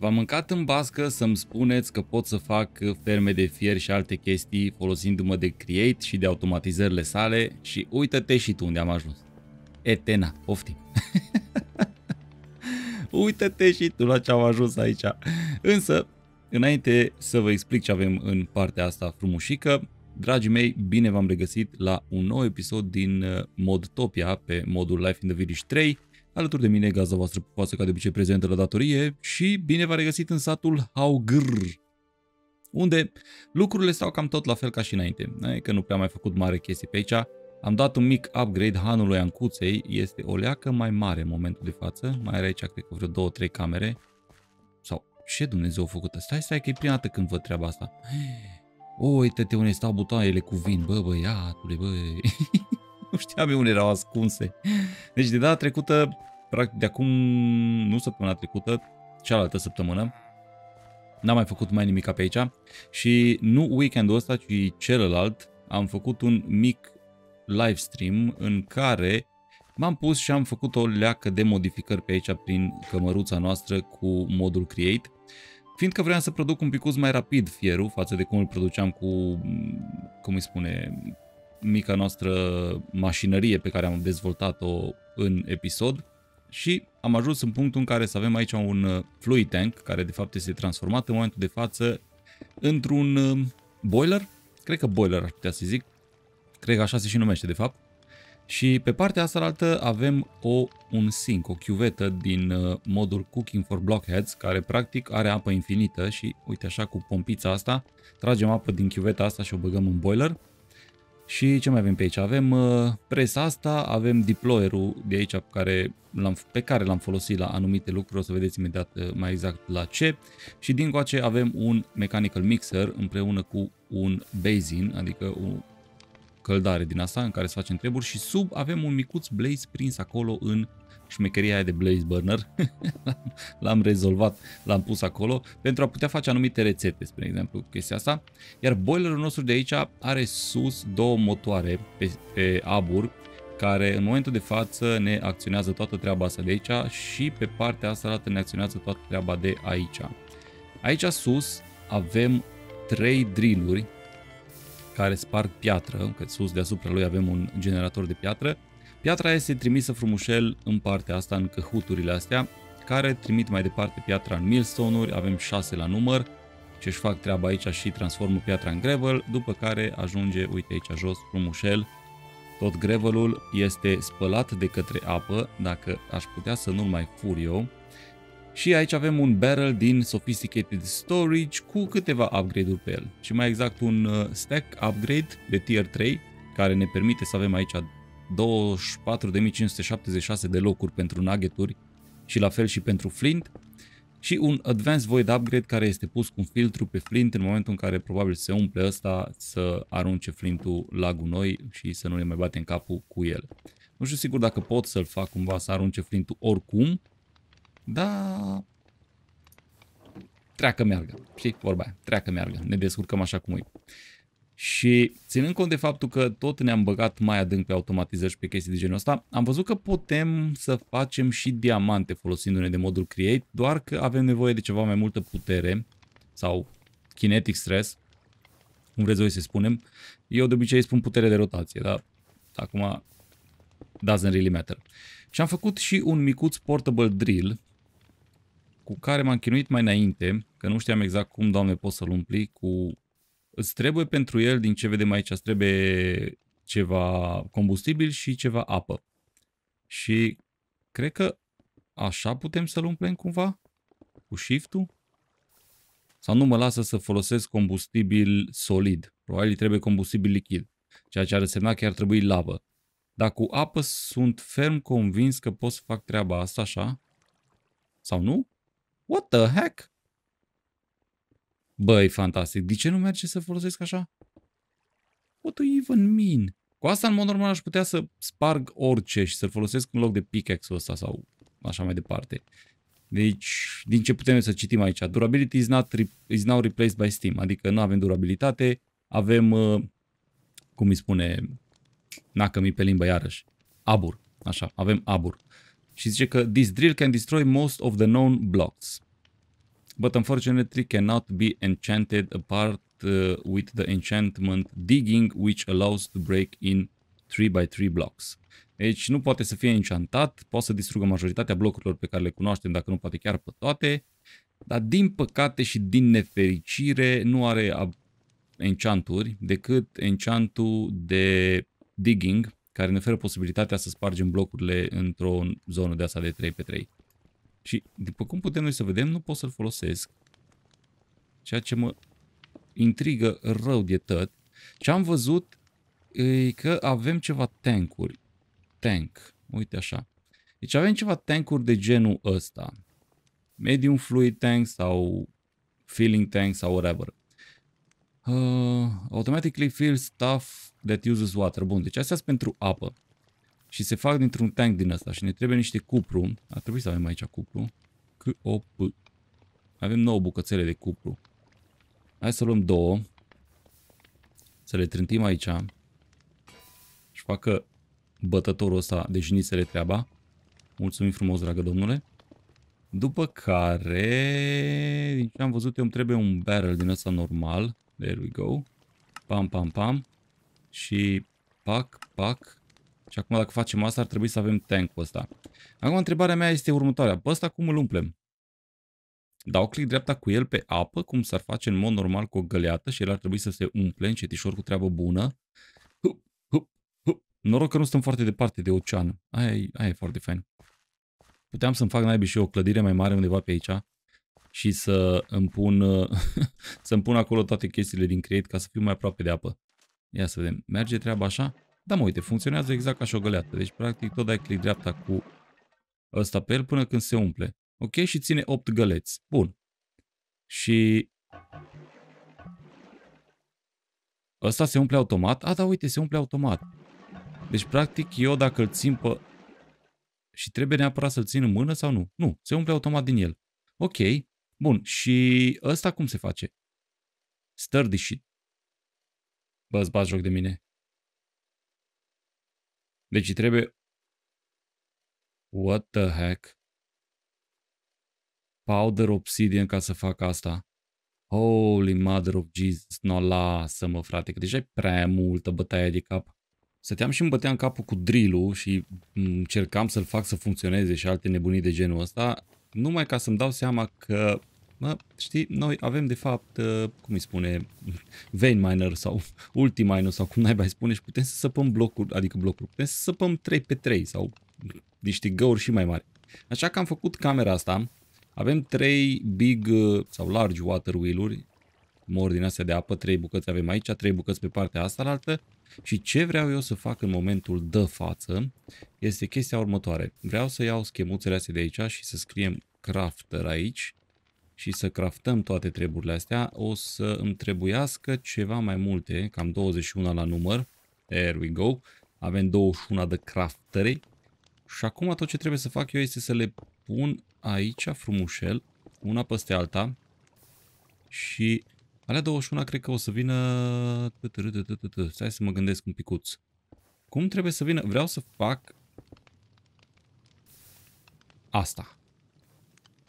V-am mâncat în bască să-mi spuneți că pot să fac ferme de fier și alte chestii folosindu-mă de Create și de automatizările sale și uită-te și tu unde am ajuns. Etena, poftim. uită-te și tu la ce am ajuns aici. Însă, înainte să vă explic ce avem în partea asta frumușică, Dragii mei, bine v-am regăsit la un nou episod din uh, Modtopia pe modul Life in the Village 3. Alături de mine, gazda voastră pupoasă ca de obicei prezentă la datorie și bine v-a regăsit în satul Haugr, unde lucrurile stau cam tot la fel ca și înainte, că nu prea am mai făcut mare chestii pe aici. Am dat un mic upgrade hanului Ancuței, este o leacă mai mare în momentul de față, mai are aici cred că vreo 2-3 camere. Sau ce Dumnezeu a făcut? Stai, stai că e prima dată când văd treaba asta. Uite-te unde stau butoanele cu vin, bă băiatule, bă. nu știam eu unde erau ascunse. Deci de data trecută practic de acum, nu săptămâna trecută, cealaltă săptămână, n-am mai făcut mai nimic pe aici și nu weekendul ăsta, ci celălalt, am făcut un mic live stream în care m-am pus și am făcut o leacă de modificări pe aici prin cămăruța noastră cu modul Create, fiindcă vreau să produc un picuț mai rapid fierul față de cum îl produceam cu, cum îi spune, mica noastră mașinărie pe care am dezvoltat-o în episod, și am ajuns în punctul în care să avem aici un uh, fluid tank, care de fapt este transformat în momentul de față într-un um, boiler, cred că boiler ar putea să zic, cred că așa se și numește de fapt, și pe partea asta altă avem o, un sink, o chiuvetă din uh, modul Cooking for Blockheads, care practic are apă infinită și uite așa cu pompița asta, tragem apă din chiuveta asta și o băgăm în boiler și ce mai avem pe aici? Avem uh, presa asta, avem deployerul de aici pe care l-am, pe care l-am folosit la anumite lucruri, o să vedeți imediat uh, mai exact la ce. Și din coace avem un mechanical mixer împreună cu un basin, adică o căldare din asta în care să facem treburi și sub avem un micuț blaze prins acolo în șmecheria aia de Blaze Burner, l-am rezolvat, l-am pus acolo, pentru a putea face anumite rețete, spre exemplu, chestia asta. Iar boilerul nostru de aici are sus două motoare pe, pe abur, care în momentul de față ne acționează toată treaba asta de aici și pe partea asta arată ne acționează toată treaba de aici. Aici sus avem trei drilluri care sparg piatră, că sus deasupra lui avem un generator de piatră Piatra este trimisă frumușel în partea asta, în căhuturile astea, care trimit mai departe piatra în millstone-uri, avem 6 la număr, ce își fac treaba aici și transformă piatra în gravel, după care ajunge, uite aici jos, frumușel, tot grevelul este spălat de către apă, dacă aș putea să nu-l mai fur eu. Și aici avem un barrel din Sophisticated Storage cu câteva upgrade-uri pe el. Și mai exact un uh, stack upgrade de tier 3, care ne permite să avem aici 24.576 de locuri pentru nuggeturi și la fel și pentru Flint și un Advanced Void Upgrade care este pus cu un filtru pe Flint în momentul în care probabil se umple ăsta să arunce Flintul la gunoi și să nu ne mai bate în capul cu el. Nu știu sigur dacă pot să-l fac cumva să arunce Flintul oricum, dar treacă meargă, știi, vorba aia, treacă meargă, ne descurcăm așa cum e. Și ținând cont de faptul că tot ne-am băgat mai adânc pe automatizări și pe chestii de genul ăsta, am văzut că putem să facem și diamante folosindu-ne de modul create, doar că avem nevoie de ceva mai multă putere sau kinetic stress, cum vreți voi să spunem. Eu de obicei spun putere de rotație, dar acum doesn't really matter. Și am făcut și un micuț portable drill cu care m-am chinuit mai înainte, că nu știam exact cum, doamne, pot să-l umpli cu îți trebuie pentru el, din ce vedem aici, îți trebuie ceva combustibil și ceva apă. Și cred că așa putem să-l umplem cumva? Cu shift-ul? Sau nu mă lasă să folosesc combustibil solid. Probabil trebuie combustibil lichid, ceea ce ar însemna că ar trebui lavă. Dar cu apă sunt ferm convins că pot să fac treaba asta așa. Sau nu? What the heck? Băi, fantastic. De ce nu merge să folosesc așa? What do you even mean? Cu asta, în mod normal, aș putea să sparg orice și să-l folosesc în loc de pickaxe-ul ăsta sau așa mai departe. Deci, din ce putem să citim aici? Durability is, not is now replaced by Steam, adică nu avem durabilitate, avem, uh, cum îi spune, mi pe limbă iarăși, abur, așa, avem abur. Și zice că this drill can destroy most of the known blocks but unfortunately cannot be enchanted apart uh, with the enchantment digging which allows to break in 3x3 blocks. Deci nu poate să fie enchantat, poate să distrugă majoritatea blocurilor pe care le cunoaștem, dacă nu poate chiar pe toate, dar din păcate și din nefericire nu are enchanturi decât enchantul de digging, care ne oferă posibilitatea să spargem blocurile într-o zonă de asta de 3 pe 3 și după cum putem noi să vedem, nu pot să-l folosesc. Ceea ce mă intrigă rău de tot. Ce am văzut e că avem ceva tankuri. Tank. Uite așa. Deci avem ceva tankuri de genul ăsta. Medium fluid tank sau filling tank sau whatever. Uh, automatically fill stuff that uses water. Bun, deci astea sunt pentru apă și se fac dintr-un tank din asta și ne trebuie niște cupru. Ar trebui să avem aici cupru. c o -P. Avem 9 bucățele de cupru. Hai să luăm două. Să le trântim aici. Și facă bătătorul ăsta de jinițele treaba. Mulțumim frumos, dragă domnule. După care, din ce am văzut eu, îmi trebuie un barrel din ăsta normal. There we go. Pam, pam, pam. Și pac, pac. Și acum dacă facem asta, ar trebui să avem tank-ul ăsta. Acum întrebarea mea este următoarea. Pe ăsta cum îl umplem? Dau click dreapta cu el pe apă, cum s-ar face în mod normal cu o găleată și el ar trebui să se umple încetișor cu treabă bună. Hup, hup, hup. Noroc că nu stăm foarte departe de ocean. Aia e, aia e foarte fain. Puteam să-mi fac naibii și eu o clădire mai mare undeva pe aici și să îmi pun, să -mi pun acolo toate chestiile din create ca să fiu mai aproape de apă. Ia să vedem. Merge treaba așa? Da, mă, uite, funcționează exact ca și o găleată. Deci, practic, tot dai click dreapta cu ăsta pe el până când se umple. Ok? Și ține 8 găleți. Bun. Și ăsta se umple automat. A, da, uite, se umple automat. Deci, practic, eu dacă îl țin pe... Și trebuie neapărat să-l țin în mână sau nu? Nu, se umple automat din el. Ok, bun. Și ăsta cum se face? Sturdy shit. Bă, îți joc de mine. Deci trebuie... What the heck? Powder Obsidian ca să fac asta. Holy mother of Jesus, no, lasă-mă, frate, că deja e prea multă bătaie de cap. Săteam și îmi băteam capul cu drill și încercam să-l fac să funcționeze și alte nebunii de genul ăsta, numai ca să-mi dau seama că mă, știi, noi avem de fapt, uh, cum îi spune, vein miner sau ultiminer sau cum naiba îi spune și putem să săpăm blocuri, adică blocuri, putem să săpăm 3 pe 3 sau niște găuri și mai mari. Așa că am făcut camera asta, avem 3 big uh, sau large water wheel-uri, mor din astea de apă, 3 bucăți avem aici, 3 bucăți pe partea asta la altă și ce vreau eu să fac în momentul de față este chestia următoare. Vreau să iau schemuțele astea de aici și să scriem crafter aici și să craftăm toate treburile astea, o să îmi trebuiască ceva mai multe, cam 21 la număr. There we go. Avem 21 de craftări. Și acum tot ce trebuie să fac eu este să le pun aici frumușel, una peste alta. Și alea 21 cred că o să vină... Stai să mă gândesc un picuț. Cum trebuie să vină? Vreau să fac asta.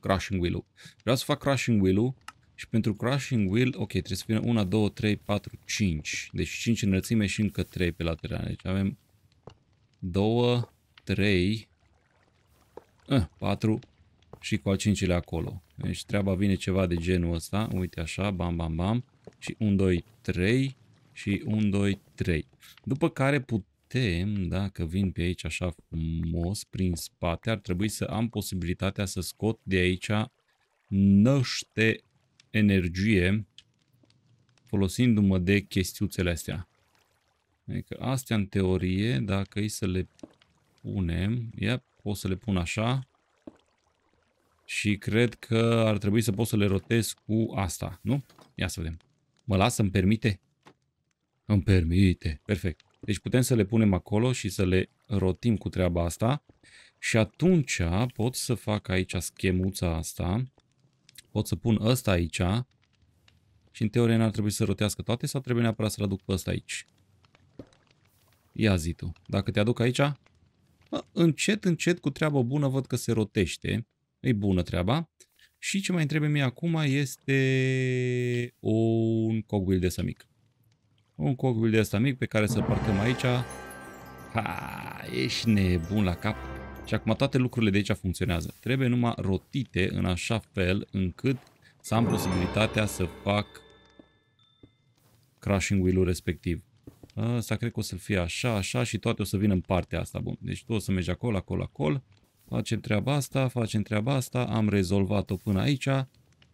Crushing Wheel-ul. Vreau să fac Crushing Wheel-ul și pentru Crushing Wheel, ok, trebuie să vină 1, 2, 3, 4, 5. Deci 5 înălțime și încă 3 pe laterale. Deci avem 2, 3, 4 și cu al cincilea acolo. Deci treaba vine ceva de genul ăsta. Uite așa, bam, bam, bam. Și 1, 2, 3 și 1, 2, 3. După care putem tem, da, că vin pe aici așa frumos, prin spate, ar trebui să am posibilitatea să scot de aici năște energie folosindu-mă de chestiuțele astea. Adică astea, în teorie, dacă îi să le punem, ia, pot să le pun așa și cred că ar trebui să pot să le rotez cu asta, nu? Ia să vedem. Mă las, îmi permite? Îmi permite. Perfect. Deci putem să le punem acolo și să le rotim cu treaba asta și atunci pot să fac aici schemuța asta, pot să pun ăsta aici și în teorie n-ar trebui să rotească toate sau trebuie neapărat să-l aduc pe ăsta aici. Ia zi tu, dacă te aduc aici, mă, încet, încet, cu treabă bună, văd că se rotește. E bună treaba. Și ce mai trebuie mie acum este un cogwheel de să mic. Un cogul de asta, mic pe care să-l parcăm aici. Ha, ești nebun la cap. Și acum toate lucrurile de aici funcționează. Trebuie numai rotite în așa fel încât să am posibilitatea să fac crashing wheel-ul respectiv. Asta cred că o să fie așa, așa și toate o să vină în partea asta. Bun, deci tu o să mergi acolo, acolo, acolo. Facem treaba asta, facem treaba asta, am rezolvat-o până aici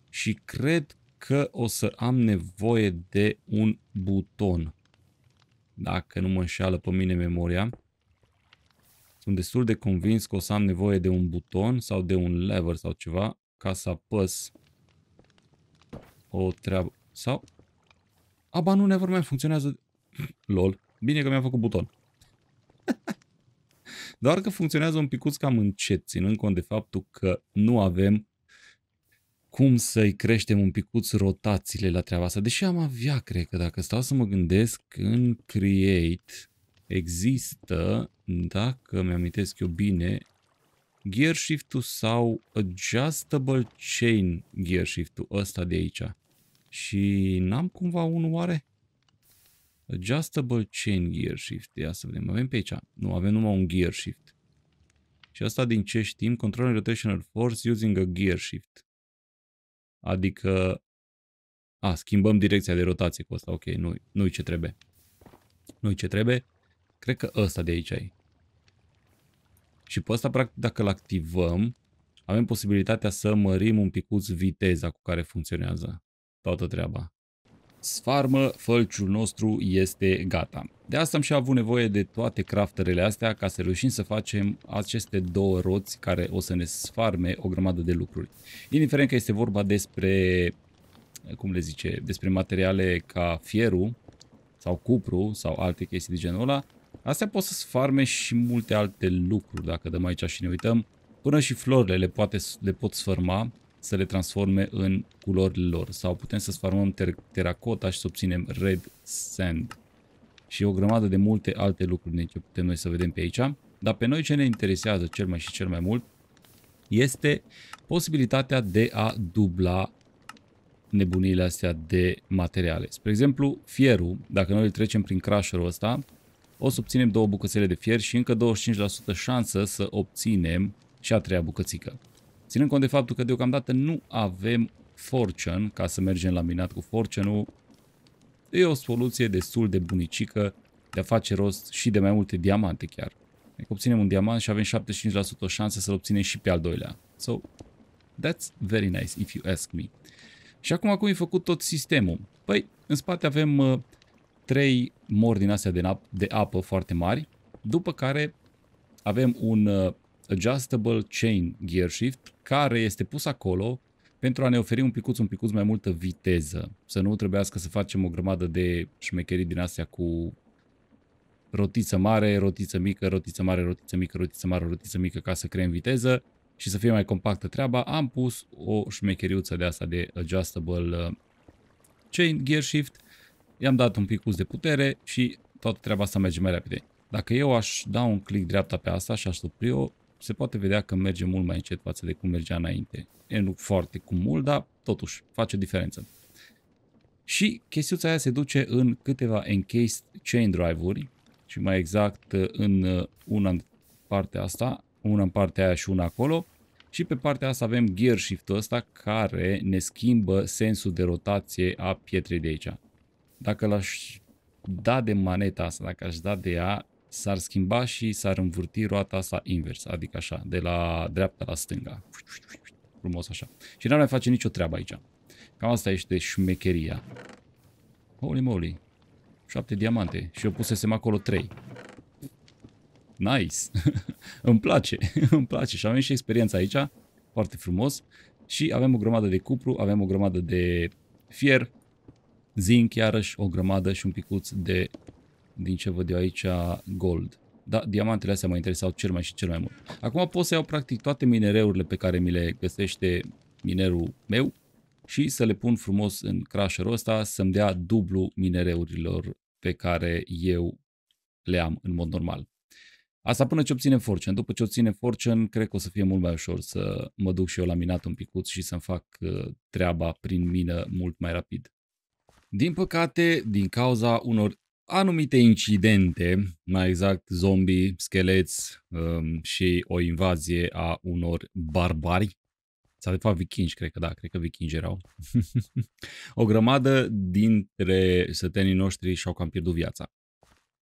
și cred că o să am nevoie de un buton. Dacă nu mă înșeală pe mine memoria. Sunt destul de convins că o să am nevoie de un buton sau de un lever sau ceva ca să apăs o treabă. Sau... Aba nu, never mai funcționează. Lol. Bine că mi-am făcut buton. Doar că funcționează un picuț cam încet, ținând cont de faptul că nu avem cum să-i creștem un picuț rotațiile la treaba asta. Deși am avea, cred că dacă stau să mă gândesc, în Create există, dacă mi-amintesc eu bine, gear shift-ul sau adjustable chain gear shift-ul ăsta de aici. Și n-am cumva unul oare? Adjustable chain gear shift. Ia să vedem. Avem pe aici. Nu, avem numai un gear shift. Și asta din ce știm, controlling rotational force using a gear shift. Adică, a, schimbăm direcția de rotație cu asta, ok, nu, nu-i ce trebuie. Nu-i ce trebuie. Cred că ăsta de aici e. Și pe ăsta, practic, dacă îl activăm, avem posibilitatea să mărim un picuț viteza cu care funcționează toată treaba sfarmă, fălciul nostru este gata. De asta am și avut nevoie de toate crafterele astea ca să reușim să facem aceste două roți care o să ne sfarme o grămadă de lucruri. Indiferent că este vorba despre, cum le zice, despre materiale ca fierul sau cupru sau alte chestii de genul ăla, astea pot să sfarme și multe alte lucruri dacă dăm aici și ne uităm. Până și florile le, poate, le pot sfârma să le transforme în culorile lor. Sau putem să sfarmăm ter- teracota și să obținem red sand. Și o grămadă de multe alte lucruri ce putem noi să vedem pe aici. Dar pe noi ce ne interesează cel mai și cel mai mult este posibilitatea de a dubla nebunile astea de materiale. Spre exemplu, fierul, dacă noi îl trecem prin crusherul ăsta, o să obținem două bucățele de fier și încă 25% șansă să obținem și a treia bucățică. Ținând cont de faptul că deocamdată nu avem Fortune, ca să mergem la minat cu Fortune-ul, e o soluție destul de bunicică de a face rost și de mai multe diamante chiar. Deci obținem un diamant și avem 75% o șansă să-l obținem și pe al doilea. So, that's very nice if you ask me. Și acum cum e făcut tot sistemul? Păi, în spate avem uh, trei mori din astea de, de apă foarte mari, după care avem un uh, adjustable chain gear shift care este pus acolo pentru a ne oferi un picuț, un picuț mai multă viteză. Să nu trebuiască să facem o grămadă de șmecherii din astea cu rotiță mare, rotiță mică, rotiță mare, rotiță mică, rotiță mare, rotiță mică ca să creăm viteză și să fie mai compactă treaba, am pus o șmecheriuță de asta de adjustable uh, chain gear shift, i-am dat un picuț de putere și toată treaba asta merge mai repede. Dacă eu aș da un click dreapta pe asta și aș opri-o, se poate vedea că merge mult mai încet față de cum mergea înainte. E nu foarte cu mult, dar totuși face o diferență. Și chestiuța aia se duce în câteva encased chain drive-uri și mai exact uh, în uh, una în partea asta, una în partea aia și una acolo, și pe partea asta avem gear shift-ul ăsta care ne schimbă sensul de rotație a pietrei de aici. Dacă l-aș da de maneta asta, dacă aș da de ea, s-ar schimba și s-ar învârti roata asta invers, adică așa, de la dreapta la stânga. Frumos așa. Și n-ar mai face nicio treabă aici. Cam asta este șmecheria. Holy moly. 7 diamante și eu pusesem acolo 3. Nice! îmi place, îmi place și avem și experiența aici, foarte frumos. Și avem o grămadă de cupru, avem o grămadă de fier, zinc iarăși, o grămadă și un picuț de din ce văd eu aici, gold. Da, diamantele astea mă interesau cel mai și cel mai mult. Acum pot să iau practic toate minereurile pe care mi le găsește minerul meu și să le pun frumos în crusherul ăsta să-mi dea dublu minereurilor pe care eu le am în mod normal. Asta până ce obținem Fortune. După ce obținem Fortune, cred că o să fie mult mai ușor să mă duc și eu la minat un picuț și să-mi fac uh, treaba prin mină mult mai rapid. Din păcate, din cauza unor anumite incidente, mai exact zombii, scheleți um, și o invazie a unor barbari sau de fapt vikingi, cred că da, cred că vikingi erau. o grămadă dintre sătenii noștri și-au cam pierdut viața.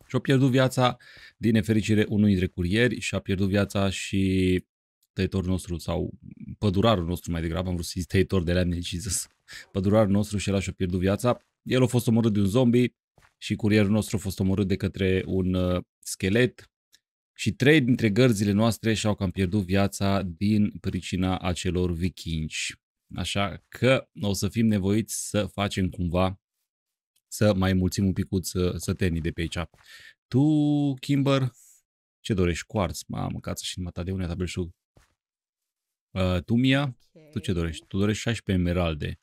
Și-au pierdut viața, din nefericire, unul dintre curieri și-a pierdut viața și tăitorul nostru sau pădurarul nostru mai degrabă, am vrut să zic tăitor de lemne, Jesus. Pădurarul nostru și el și-a pierdut viața. El a fost omorât de un zombie, și curierul nostru a fost omorât de către un uh, schelet și trei dintre gărzile noastre și-au cam pierdut viața din pricina acelor vikingi. Așa că o să fim nevoiți să facem cumva să mai mulțim un picuț uh, sătenii de pe aici. Tu, Kimber, ce dorești? Quartz? Mamă, cață și mata de unea tabelșug. Uh, tu, Mia, okay. tu ce dorești? Tu dorești 16 emeralde.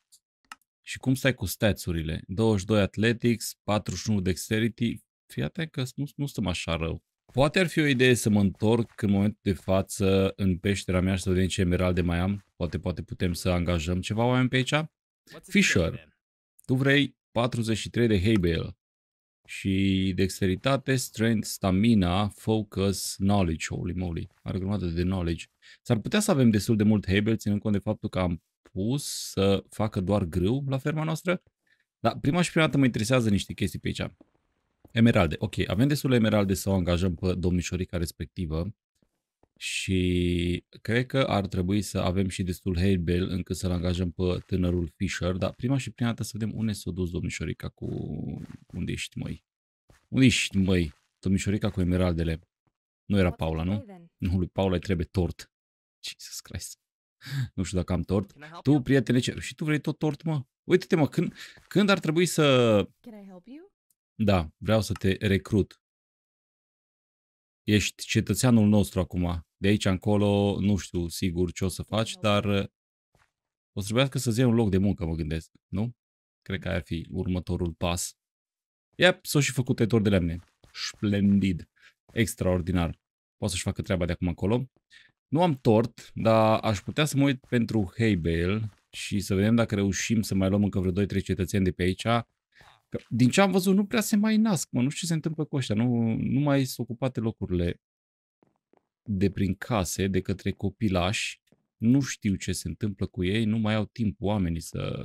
Și cum stai cu stats-urile? 22 Athletics, 41 Dexterity. Fii atent că nu, nu stăm așa rău. Poate ar fi o idee să mă întorc în momentul de față în peștera mea și să vedem ce emeralde mai am. Poate, poate putem să angajăm ceva oameni pe aici. Fisher, tu vrei 43 de bale și dexteritate, strength, stamina, focus, knowledge, holy moly, are grămadă de knowledge. S-ar putea să avem destul de mult Hebel, ținând cont de faptul că am pus să facă doar grâu la ferma noastră, dar prima și prima dată mă interesează niște chestii pe aici. Emeralde. Ok, avem destul de emeralde să o angajăm pe domnișorica respectivă și cred că ar trebui să avem și destul Hebel încât să-l angajăm pe tânărul Fisher, dar prima și prima dată să vedem unde s-a dus domnișorica cu... Unde ești, măi? Unde ești, măi? Domnișorica cu emeraldele. Nu era Paula, nu? Nu, lui Paula îi trebuie tort. Jesus Christ. Nu știu dacă am tort. Tu, prietene, ce... Și tu vrei tot tort, mă? Uite-te, mă, când, când ar trebui să... Da, vreau să te recrut. Ești cetățeanul nostru acum. De aici încolo, nu știu sigur ce o să faci, dar o să trebuiască să-ți iei un loc de muncă, mă gândesc, nu? Cred că ar fi următorul pas. Yep, s-o și făcut tăitor de lemne. Splendid. Extraordinar. Poate să-și facă treaba de acum încolo. Nu am tort, dar aș putea să mă uit pentru bale și să vedem dacă reușim să mai luăm încă vreo 2-3 cetățeni de pe aici. Că din ce am văzut, nu prea se mai nasc, mă, nu știu ce se întâmplă cu ăștia, nu, nu mai sunt ocupate locurile de prin case, de către copilași. Nu știu ce se întâmplă cu ei, nu mai au timp oamenii să,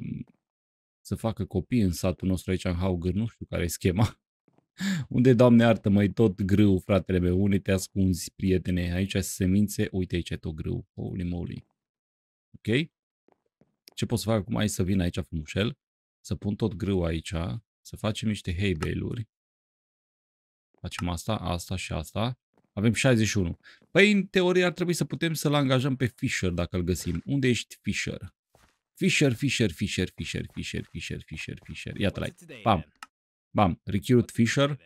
să facă copii în satul nostru aici în Haugăr, nu știu care e schema. Unde, doamne artă, mai tot grâu, fratele meu, unde te ascunzi, prietene? Aici semințe, uite aici tot grâu, holy moly. Ok? Ce pot să fac acum Hai să vin aici frumușel, să pun tot grâu aici, să facem niște hay bale-uri. Facem asta, asta și asta. Avem 61. Păi, în teorie, ar trebui să putem să-l angajăm pe Fisher, dacă îl găsim. Unde ești, Fisher? Fisher, Fisher, Fisher, Fisher, Fisher, Fisher, Fisher, Fisher. Iată-l Pam bam, recruit Fisher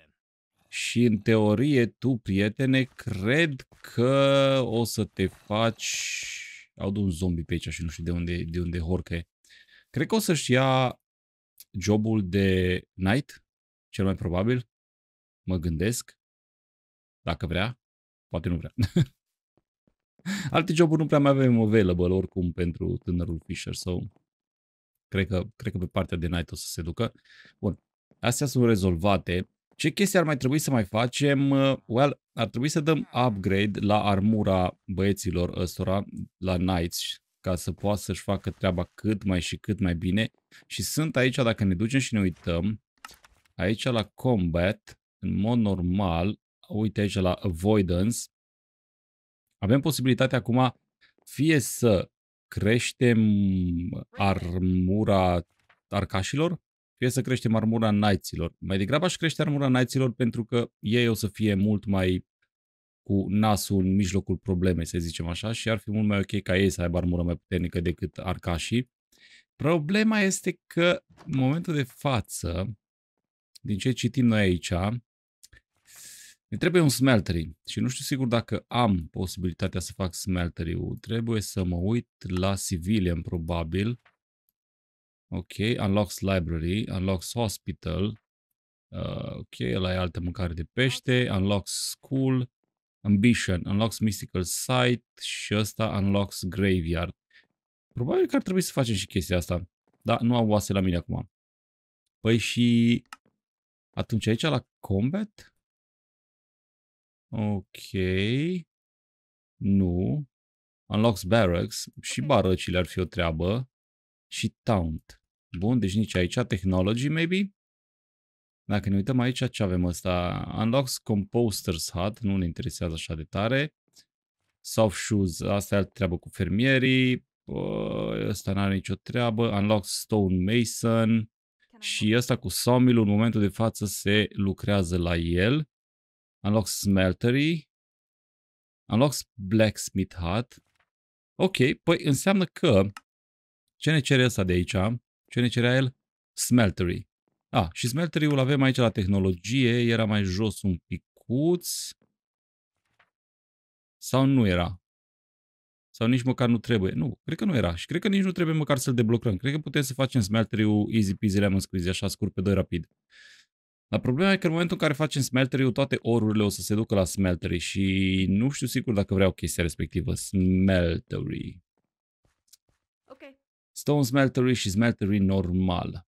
și în teorie tu, prietene, cred că o să te faci... Au un zombie pe aici și nu știu de unde, de unde horcă e. Cred că o să-și ia jobul de night, cel mai probabil. Mă gândesc. Dacă vrea. Poate nu vrea. Alte joburi nu prea mai avem available oricum pentru tânărul Fisher sau so. cred că, cred că pe partea de night o să se ducă. Bun, astea sunt rezolvate, ce chestii ar mai trebui să mai facem? Uh, well, ar trebui să dăm hmm. upgrade la armura băieților ăstora, la Knights, ca să poată să-și facă treaba cât mai și cât mai bine. Și sunt aici, dacă ne ducem și ne uităm, aici la Combat, în mod normal, uite aici la Avoidance, avem posibilitatea acum fie să creștem armura arcașilor, fie să creștem armura naiților. Mai degrabă aș crește armura naiților pentru că ei o să fie mult mai cu nasul în mijlocul problemei, să zicem așa, și ar fi mult mai ok ca ei să aibă armură mai puternică decât arcașii. Problema este că în momentul de față, din ce citim noi aici, ne trebuie un smeltery și nu știu sigur dacă am posibilitatea să fac smeltery-ul. Trebuie să mă uit la civilian probabil Ok, unlocks library, unlocks hospital. Uh, ok, la e altă mâncare de pește. Unlocks school, ambition, unlocks mystical site și ăsta unlocks graveyard. Probabil că ar trebui să facem și chestia asta. dar nu am oase la mine acum. Păi și atunci aici la combat? Ok. Nu. Unlocks barracks și barăcile ar fi o treabă. Și taunt. Bun, deci nici aici technology maybe. Dacă ne uităm aici, ce avem ăsta? Unlocks Composter's Hut, nu ne interesează așa de tare. Soft Shoes, asta e altă treabă cu fermierii. ăsta n-are nicio treabă. Unlocks Stone Mason. Și ăsta cu sawmill în momentul de față se lucrează la el. Unlocks Smeltery. Unlocks Blacksmith Hut. Ok, păi înseamnă că ce ne cere ăsta de aici? Ce ne cerea el? Smeltery. A, și smeltery-ul avem aici la tehnologie, era mai jos un picuț. Sau nu era? Sau nici măcar nu trebuie. Nu, cred că nu era. Și cred că nici nu trebuie măcar să-l deblocăm. Cred că putem să facem smeltery-ul easy peasy lemon squeezy, așa scurt pe doi rapid. Dar problema e că în momentul în care facem smeltery toate orurile o să se ducă la smeltery și nu știu sigur dacă vreau chestia respectivă. Smeltery. Stone Smeltery și Smeltery normal.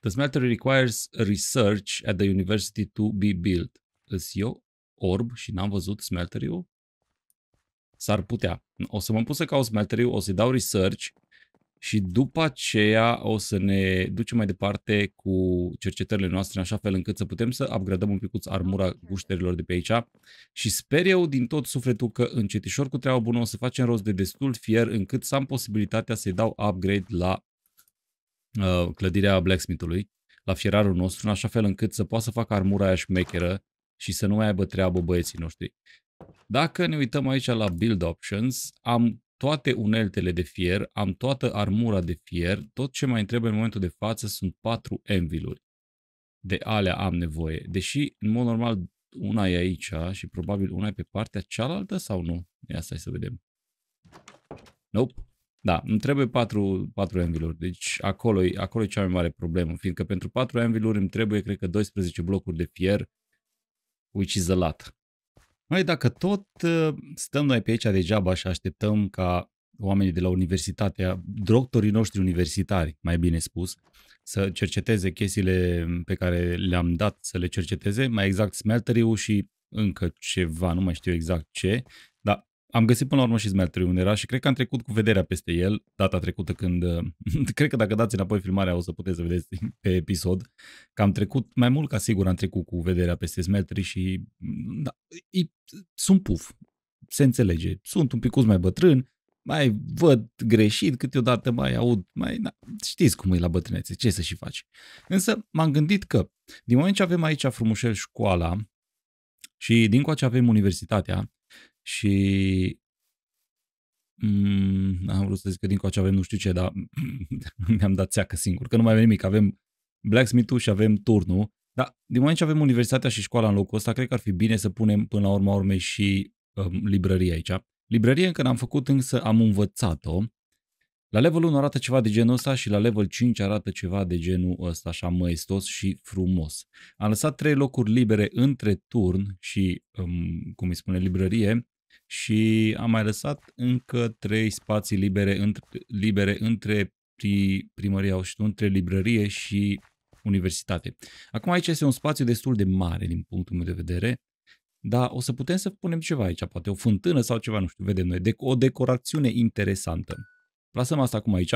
The smeltery requires research at the university to be built. Îs eu orb și n-am văzut smeltery-ul? S-ar putea. O să mă pun să caut smeltery o să-i dau research și după aceea o să ne ducem mai departe cu cercetările noastre în așa fel încât să putem să upgradăm un picuț armura gușterilor de pe aici și sper eu din tot sufletul că încetișor cu treaba bună o să facem rost de destul fier încât să am posibilitatea să-i dau upgrade la uh, clădirea blacksmithului, la fierarul nostru, în așa fel încât să poată să facă armura aia șmecheră și să nu mai aibă treabă băieții noștri. Dacă ne uităm aici la build options, am toate uneltele de fier, am toată armura de fier, tot ce mai întreb în momentul de față sunt patru enviluri. De alea am nevoie. Deși, în mod normal, una e aici și probabil una e pe partea cealaltă sau nu? Ia stai să vedem. Nope. Da, îmi trebuie 4, 4 enviluri, deci acolo, acolo e cea mai mare problemă, fiindcă pentru 4 enviluri îmi trebuie, cred că, 12 blocuri de fier, which is a lot. Noi dacă tot ă, stăm noi pe aici degeaba și așteptăm ca oamenii de la universitatea, doctorii noștri universitari, mai bine spus, să cerceteze chestiile pe care le-am dat să le cerceteze, mai exact smelterii, și încă ceva, nu mai știu exact ce, am găsit până la urmă și smelterul unde era și cred că am trecut cu vederea peste el data trecută când, cred că dacă dați înapoi filmarea o să puteți să vedeți pe episod, că am trecut, mai mult ca sigur am trecut cu vederea peste smelterii și da, e, sunt puf, se înțelege, sunt un picuț mai bătrân, mai văd greșit, câteodată mai aud, mai, na, știți cum e la bătrânețe, ce să și faci. Însă m-am gândit că din moment ce avem aici frumușel școala și din coace avem universitatea, și mm, am vrut să zic că din coace avem nu știu ce, dar mi-am dat țeacă singur, că nu mai avem nimic. Avem blacksmith-ul și avem turnul, dar din moment ce avem universitatea și școala în locul ăsta, cred că ar fi bine să punem până la urma urmei și um, librăria aici. Librărie încă n-am făcut, însă am învățat-o la level 1 arată ceva de genul ăsta și la level 5 arată ceva de genul ăsta așa măestos și frumos. Am lăsat trei locuri libere între turn și, um, cum îi spune, librărie și am mai lăsat încă trei spații libere între, libere între primăria și între librărie și universitate. Acum aici este un spațiu destul de mare din punctul meu de vedere, dar o să putem să punem ceva aici, poate o fântână sau ceva, nu știu, vedem noi, o decorațiune interesantă. Plasăm asta acum aici.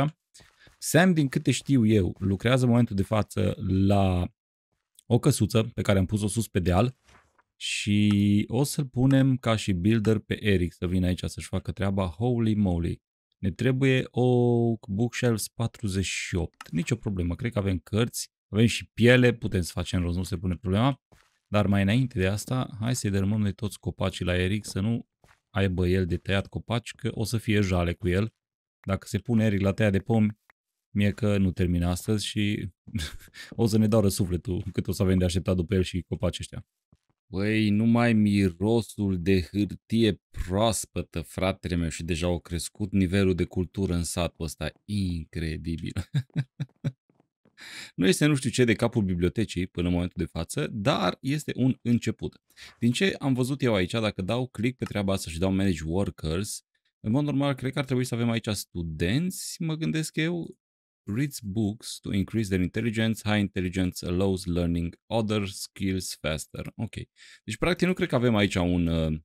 Sam, din câte știu eu, lucrează în momentul de față la o căsuță pe care am pus-o sus pe deal și o să-l punem ca și builder pe Eric să vină aici să-și facă treaba. Holy moly! Ne trebuie o bookshelves 48. Nici o problemă, cred că avem cărți, avem și piele, putem să facem rost, nu se pune problema. Dar mai înainte de asta, hai să-i dărâmăm noi toți copacii la Eric să nu aibă el de tăiat copaci, că o să fie jale cu el dacă se pune Eric la tăia de pomi, mie că nu termină astăzi și o să ne doară sufletul cât o să avem de așteptat după el și copaci ăștia. Băi, numai mirosul de hârtie proaspătă, fratele meu, și deja au crescut nivelul de cultură în satul ăsta. Incredibil. nu este nu știu ce de capul bibliotecii până în momentul de față, dar este un început. Din ce am văzut eu aici, dacă dau click pe treaba asta și dau Manage Workers, în mod normal, cred că ar trebui să avem aici studenți, mă gândesc eu. Reads books to increase their intelligence. High intelligence allows learning other skills faster. Ok. Deci, practic, nu cred că avem aici un, uh,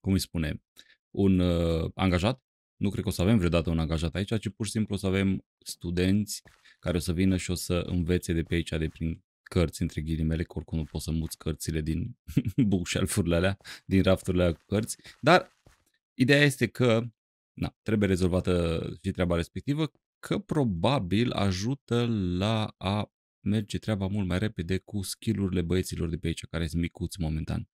cum îi spune, un uh, angajat. Nu cred că o să avem vreodată un angajat aici, ci pur și simplu o să avem studenți care o să vină și o să învețe de pe aici, de prin cărți, între ghilimele, că oricum nu poți să muți cărțile din bookshelf-urile alea, din rafturile alea cu cărți, dar Ideea este că na, trebuie rezolvată și treaba respectivă, că probabil ajută la a merge treaba mult mai repede cu skillurile băieților de pe aici, care sunt micuți momentan.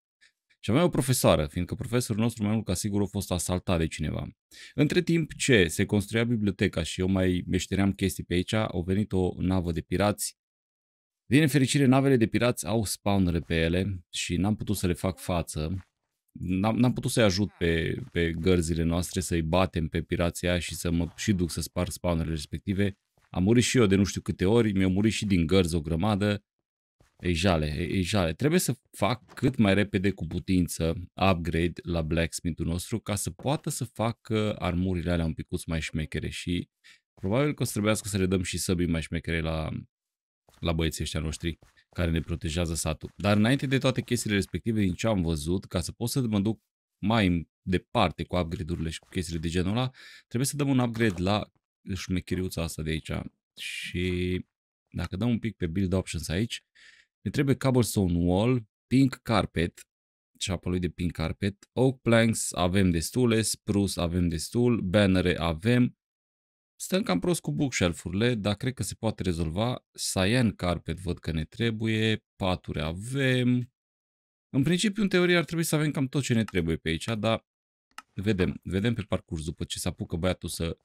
Și avea o profesoară, fiindcă profesorul nostru mai mult ca sigur a fost asaltat de cineva. Între timp ce se construia biblioteca și eu mai meșteream chestii pe aici, au venit o navă de pirați. Din fericire navele de pirați au spawnere pe ele și n-am putut să le fac față n-am, n-am putut să-i ajut da. pe, pe gărzile noastre să-i batem pe pirația și să mă și duc să sparg spawnerele respective. Am murit și eu de nu știu câte ori, mi-au murit și din gărzi o grămadă. Ei jale, ei jale. Trebuie să fac cât mai repede cu putință upgrade la blacksmithul nostru ca să poată să fac armurile alea un picuț mai șmechere și probabil că o să trebuiască să le dăm și săbii mai șmechere la, la băieții ăștia noștri care ne protejează satul. Dar înainte de toate chestiile respective, din ce am văzut, ca să pot să mă duc mai departe cu upgrade-urile și cu chestiile de genul ăla, trebuie să dăm un upgrade la șmecheriuța asta de aici. Și dacă dăm un pic pe build options aici, ne trebuie cobblestone wall, pink carpet, ceapa lui de pink carpet, oak planks avem destule, spruce avem destul, bannere avem, Stăm cam prost cu bookshelf-urile, dar cred că se poate rezolva. Cyan carpet văd că ne trebuie, paturi avem. În principiu, în teorie, ar trebui să avem cam tot ce ne trebuie pe aici, dar vedem. Vedem pe parcurs după ce se apucă băiatul să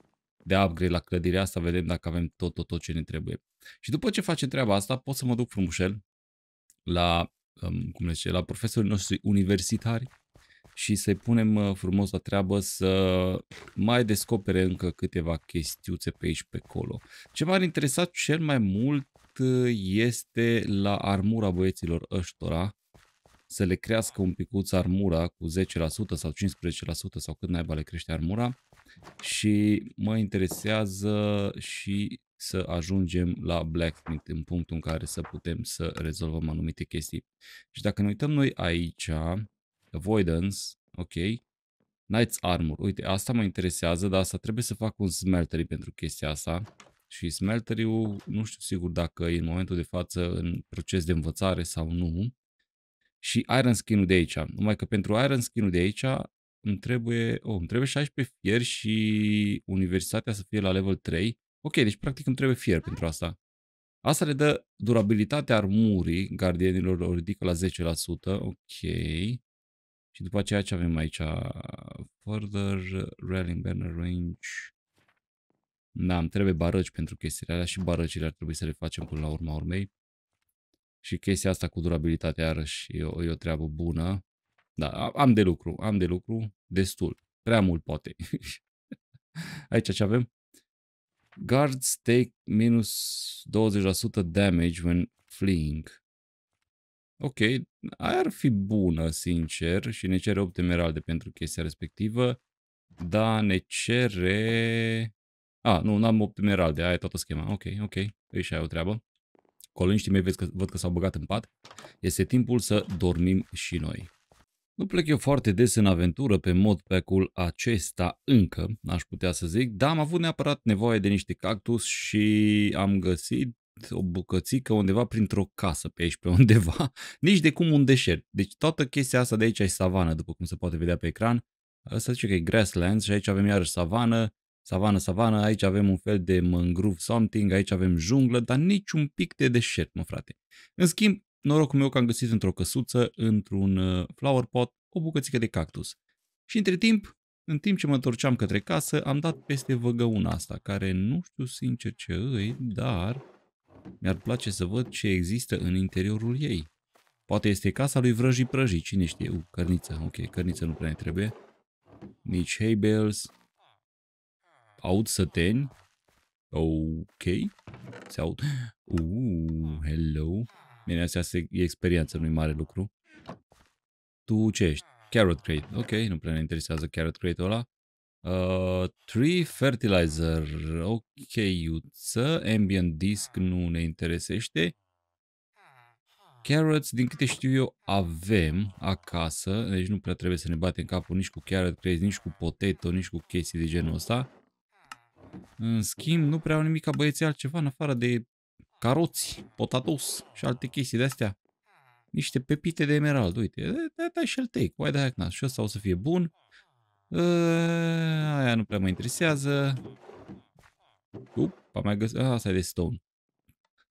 dea upgrade la clădirea asta, vedem dacă avem tot, tot, tot ce ne trebuie. Și după ce facem treaba asta, pot să mă duc frumușel la, um, cum le zice, la profesorii noștri universitari și să-i punem frumos la treabă să mai descopere încă câteva chestiuțe pe aici pe acolo. Ce m-ar interesa cel mai mult ă, este la armura băieților ăștora, să le crească un picuț armura cu 10% sau 15% sau cât naiba le crește armura și mă interesează și să ajungem la blacksmith în punctul în care să putem să rezolvăm anumite chestii. Și dacă ne uităm noi aici, Avoidance, ok. Knight's Armor. Uite, asta mă interesează, dar asta trebuie să fac un smeltery pentru chestia asta. Și smeltery-ul, nu știu sigur dacă e în momentul de față în proces de învățare sau nu. Și Iron Skin-ul de aici. Numai că pentru Iron Skin-ul de aici îmi trebuie, oh, îmi trebuie 16 fier și universitatea să fie la level 3. Ok, deci practic îmi trebuie fier pentru asta. Asta le dă durabilitatea armurii gardienilor, o ridică la 10%. Ok. Și după aceea ce avem aici? Further Railing Banner Range. Da, îmi trebuie barăci pentru chestiile alea și barăcile ar trebui să le facem până la urma urmei. Și chestia asta cu durabilitatea iarăși e o, e o treabă bună. Da, am de lucru, am de lucru, destul. Prea mult poate. Aici ce avem? Guards take minus 20% damage when fleeing. Ok, aia ar fi bună, sincer, și ne cere 8 emeralde pentru chestia respectivă, dar ne cere... A, ah, nu, n-am 8 emeralde, aia e toată schema. Ok, ok, păi și aia o treabă. Coliniștii mei că, văd că s-au băgat în pat. Este timpul să dormim și noi. Nu plec eu foarte des în aventură pe modpack-ul acesta încă, aș putea să zic, dar am avut neapărat nevoie de niște cactus și am găsit o bucățică undeva printr-o casă pe aici, pe undeva, nici de cum un deșert. Deci toată chestia asta de aici e savană, după cum se poate vedea pe ecran. Asta zice că e grasslands și aici avem iarăși savană, savană, savană, aici avem un fel de mangrove something, aici avem junglă, dar nici un pic de deșert, mă frate. În schimb, norocul meu că am găsit într-o căsuță, într-un uh, flower pot, o bucățică de cactus. Și între timp, în timp ce mă întorceam către casă, am dat peste văgăuna asta, care nu știu sincer ce îi, dar mi-ar place să văd ce există în interiorul ei. Poate este casa lui vrăjii prăjii, cine știe. U, cărniță, ok, cărniță nu prea ne trebuie. Nici hay bales. Aud săteni. Ok. Se aud. Uh, hello. Bine, asta e experiență, nu-i mare lucru. Tu ce ești? Carrot Crate. Ok, nu prea ne interesează Carrot Crate-ul ăla. Uh, tree Fertilizer, ok, iuță, Ambient Disc nu ne interesește. Carrots, din câte știu eu, avem acasă, deci nu prea trebuie să ne batem capul nici cu carrot craze, nici cu potato, nici cu chestii de genul ăsta. În schimb, nu prea au nimic ca băieții altceva în afară de caroți, potatos și alte chestii de-astea. Niște pepite de emerald, uite, da, da, și-l take, why the heck not? Și ăsta o să fie bun. Ă, aia nu prea mă interesează. Up, am mai găsit... Ah, asta e de stone.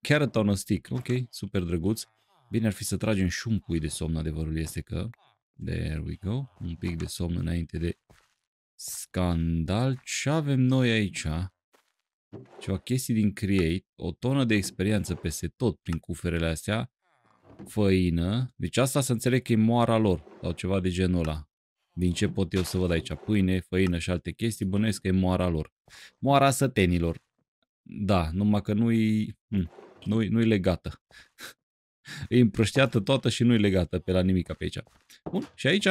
Carrot on a stick. Ok, super drăguț. Bine ar fi să tragem și un pui de somn, adevărul este că... There we go. Un pic de somn înainte de scandal. Ce avem noi aici? Ceva chestii din Create. O tonă de experiență peste tot prin cuferele astea. Făină. Deci asta să înțeleg că e moara lor. Sau ceva de genul ăla. Din ce pot eu să văd aici? Pâine, făină și alte chestii, bănuiesc că e moara lor. Moara sătenilor. Da, numai că nu-i, hm, nu-i, nu-i legată. e împrăștiată toată și nu-i legată pe la nimica pe aici. Bun, și aici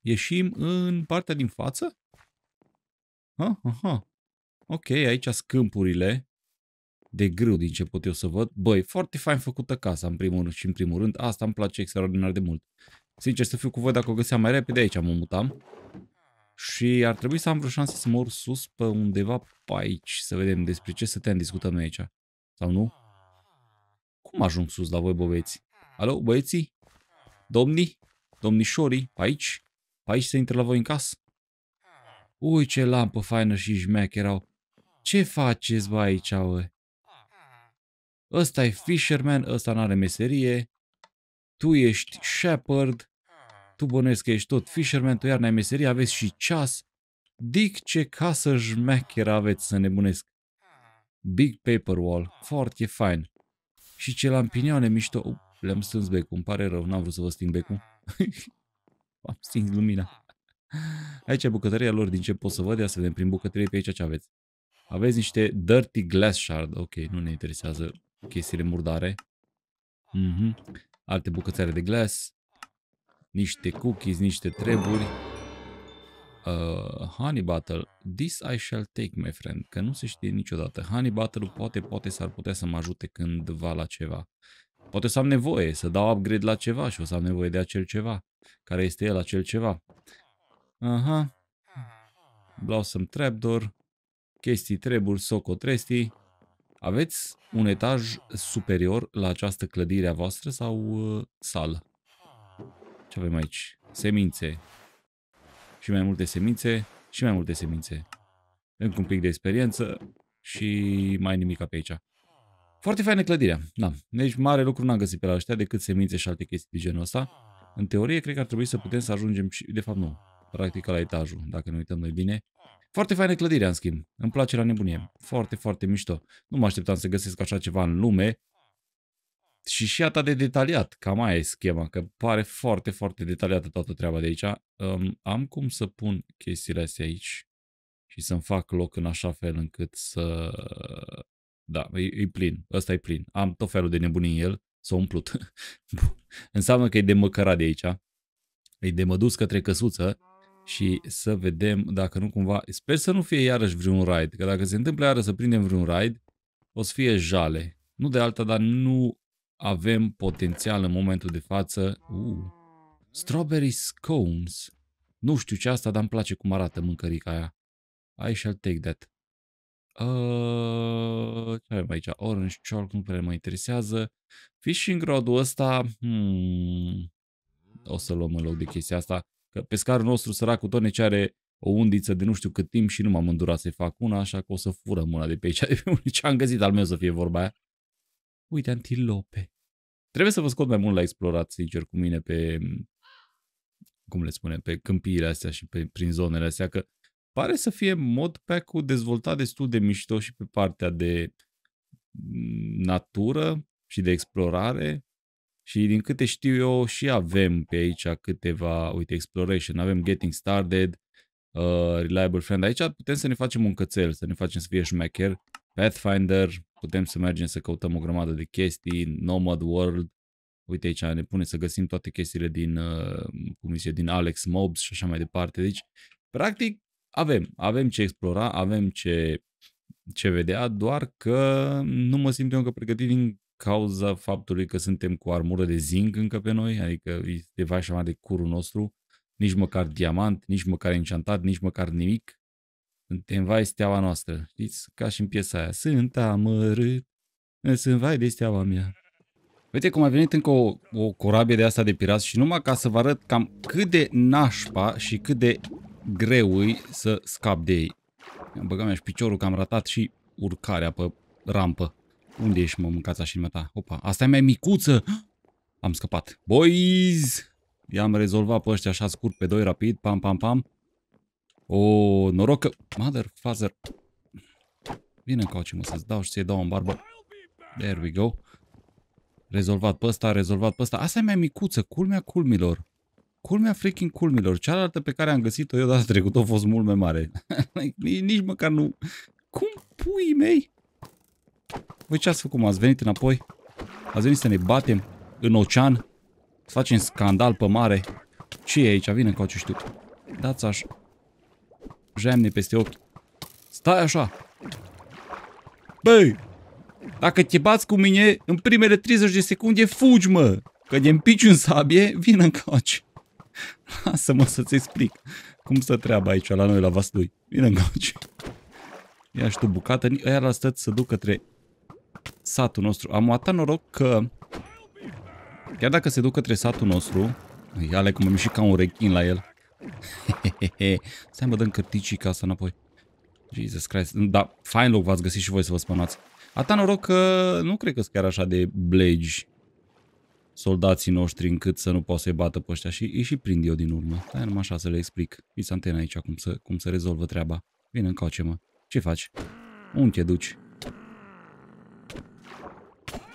ieșim în partea din față. ha aha. Ok, aici scâmpurile de grâu din ce pot eu să văd. Băi, foarte fain făcută casa în primul rând și în primul rând. Asta îmi place extraordinar de mult. Sincer să fiu cu voi, dacă o găseam mai repede, aici mă mutam. Și ar trebui să am vreo șansă să mor sus pe undeva pe aici, să vedem despre ce să stăteam discutăm noi aici. Sau nu? Cum ajung sus la voi, băieți? Alo, băieții? Domni? Domnișorii? Pe aici? Pe aici se intre la voi în casă? Ui, ce lampă faină și jmec erau. Ce faceți, bă, aici, bă? Ăsta e fisherman, ăsta n-are meserie tu ești shepherd, tu bănuiesc că ești tot fisherman, tu iar ne-ai meserie, aveți și ceas. Dic ce casă jmecheră aveți să nebunesc. Big paper wall, foarte fain. Și ce lampinioane mișto. Uh, le-am stâns becul, îmi pare rău, n-am vrut să vă sting becul. Am stins lumina. Aici e bucătăria lor, din ce pot să văd, ia să vedem prin bucătărie pe aici ce aveți. Aveți niște dirty glass shard, ok, nu ne interesează chestiile murdare. Mm-hmm alte bucățare de glas, niște cookies, niște treburi. Uh, honey Battle. This I shall take, my friend. Că nu se știe niciodată. Honey Battle poate, poate s-ar putea să mă ajute cândva la ceva. Poate o să am nevoie să dau upgrade la ceva și o să am nevoie de acel ceva. Care este el acel ceva? Aha. Blossom Trapdoor. Chestii, treburi, socotrestii. Aveți un hmm. etaj superior la această clădire a voastră sau uh, sală? Ce avem aici? Semințe. Și mai multe semințe și mai multe semințe. Încă un pic de experiență și mai nimic pe aici. Foarte faină clădirea, da. Deci mare lucru n-am găsit pe la ăștia decât semințe și alte chestii de genul ăsta. În teorie, cred că ar trebui să putem să ajungem și... De fapt, nu. Practic la etajul, dacă ne uităm noi bine. Foarte faină clădirea, în schimb. Îmi place la nebunie. Ah. Foarte, foarte mișto. Nu mă așteptam să găsesc așa ceva în lume. Și și atât de detaliat. Cam aia e schema, că pare foarte, foarte detaliată toată treaba de aici. Um, am cum să pun chestiile astea aici și să-mi fac loc în așa fel încât să... Da, e, e plin. Ăsta e plin. Am tot felul de nebunii în el. S-a umplut. Înseamnă că e de măcărat de aici. E de mădus către căsuță și să vedem dacă nu cumva... Sper să nu fie iarăși vreun raid, că dacă se întâmplă iarăși să prindem vreun raid, o să fie jale. Nu de alta, dar nu avem potențial în momentul de față. Uh, strawberry scones. Nu știu ce asta, dar îmi place cum arată mâncărica aia. I shall take that. Uh, ce avem aici? Orange chalk nu prea mă interesează. Fishing rod-ul ăsta... Hmm, o să luăm în loc de chestia asta. Că pescarul nostru, săracul, tot ne cere o undiță de nu știu cât timp și nu m-am îndurat să-i fac una, așa că o să furăm una de pe aici, ce am găsit al meu să fie vorba aia. Uite, antilope. Trebuie să vă scot mai mult la explorat, sincer, cu mine pe, cum le spunem, pe câmpiile astea și pe, prin zonele astea, că pare să fie mod pe cu dezvoltat destul de mișto și pe partea de mm, natură și de explorare și din câte știu eu, și avem pe aici câteva, uite, Exploration, avem Getting Started, uh, Reliable Friend. Aici putem să ne facem un cățel, să ne facem să fie șmecher, Pathfinder, putem să mergem să căutăm o grămadă de chestii, Nomad World, uite aici ne pune să găsim toate chestiile din, uh, cum zice, din Alex Mobs și așa mai departe. Deci, practic, avem, avem ce explora, avem ce ce vedea, doar că nu mă simt eu încă pregătit din cauza faptului că suntem cu armură de zinc încă pe noi, adică este vai așa de curul nostru, nici măcar diamant, nici măcar enchantat, nici măcar nimic. Suntem vai steaua noastră, știți? Ca și în piesa aia. Sunt amărât, sunt vai de steaua mea. Uite cum a venit încă o, o corabie de asta de pirați și numai ca să vă arăt cam cât de nașpa și cât de greu să scap de ei. Mi-am băgat mea și piciorul că am ratat și urcarea pe rampă. Unde ești, mă, mâncața și ta. Opa, asta e mai micuță! Am scăpat. Boys! I-am rezolvat pe ăștia așa scurt, pe doi rapid. Pam, pam, pam. O, noroc că... Mother, father... în cauci, mă, să-ți dau și să-i dau în barbă. There we go. Rezolvat pe ăsta, rezolvat pe ăsta. Asta e mai micuță, culmea culmilor culmea freaking culmilor. Cealaltă pe care am găsit-o eu data trecută a fost mult mai mare. Nici măcar nu... Cum pui mei? Voi ce ați făcut? Ați venit înapoi? Ați venit să ne batem în ocean? Să facem scandal pe mare? Ce e aici? Vine încoace, știu. Dați așa. Jamne peste ochi. Stai așa. Băi, dacă te bați cu mine, în primele 30 de secunde fugi, mă. Că de împici în sabie, vin încoace. Lasă-mă să-ți explic cum să treaba aici la noi la Vaslui. Vine încoace. Ia și tu bucată, Aia la stăți să duc către satul nostru. Am atat noroc că chiar dacă se duc către satul nostru, ia cum am ieșit ca un rechin la el. Stai mă dăm cărticii ca să înapoi. Jesus Christ. Da, fain loc v-ați găsit și voi să vă spunați. Ata noroc că nu cred că sunt chiar așa de blegi soldații noștri încât să nu poată să-i bată pe ăștia și îi și prind eu din urmă. Stai numai așa să le explic. Fiți antena aici cum să, cum să rezolvă treaba. Vine încoace mă. Ce faci? Unde te duci?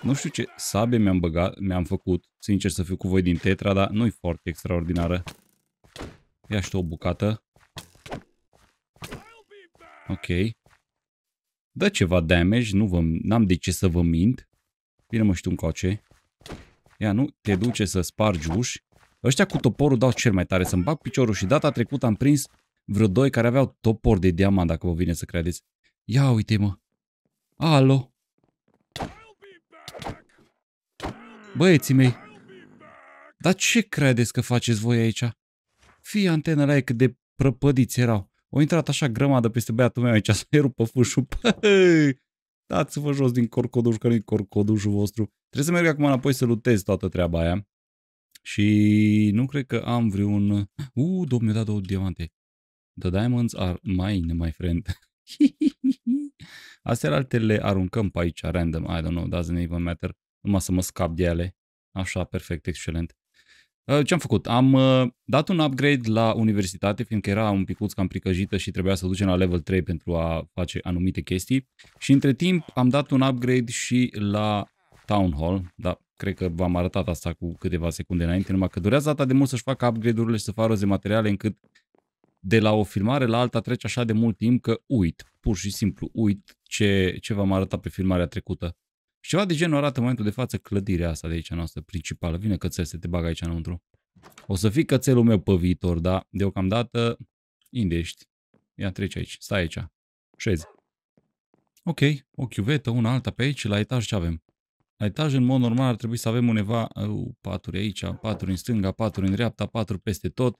Nu știu ce sabie mi-am băgat, mi-am făcut, sincer să fiu cu voi din Tetra, dar nu-i foarte extraordinară. Ia și o bucată. Ok. Dă ceva damage, nu vă, n-am de ce să vă mint. Bine mă știu încoace. Ia nu, te duce să spargi uși. Ăștia cu toporul dau cel mai tare să-mi bag piciorul și data trecută am prins vreo doi care aveau topor de diamant, dacă vă vine să credeți. Ia uite mă. Alo. Băieții mei. Dar ce credeți că faceți voi aici? Fii antenele aia cât de prăpădiți erau. O intrat așa grămadă peste băiatul meu aici, să-i rupă fâșul. Dați-vă jos din corcoduș, că nu-i corcodușul vostru. Trebuie să merg acum înapoi să lutez toată treaba aia. Și nu cred că am vreun... Uuu, uh, domn, mi-a dat două diamante. The diamonds are mine, my friend. Astea alte le aruncăm pe aici, random, I don't know, doesn't even matter. Numai să mă scap de ele. Așa, perfect, excelent. Uh, Ce am făcut? Am uh, dat un upgrade la universitate, fiindcă era un picuț cam pricăjită și trebuia să ducem la level 3 pentru a face anumite chestii. Și între timp am dat un upgrade și la Town Hall, dar cred că v-am arătat asta cu câteva secunde înainte, numai că durează atât de mult să-și facă upgrade-urile și să facă roze materiale încât de la o filmare la alta trece așa de mult timp că uit, pur și simplu uit ce, ce v-am arătat pe filmarea trecută. Și ceva de genul arată în momentul de față clădirea asta de aici noastră principală. Vine cățel să te bagă aici înăuntru. O să fii cățelul meu pe viitor, dar deocamdată indești. Ia trece aici, stai aici, șezi. Ok, o chiuvetă, una alta pe aici, la etaj ce avem? La etaj, în mod normal, ar trebui să avem undeva uh, paturi aici, patru în stânga, patru în dreapta, patru peste tot.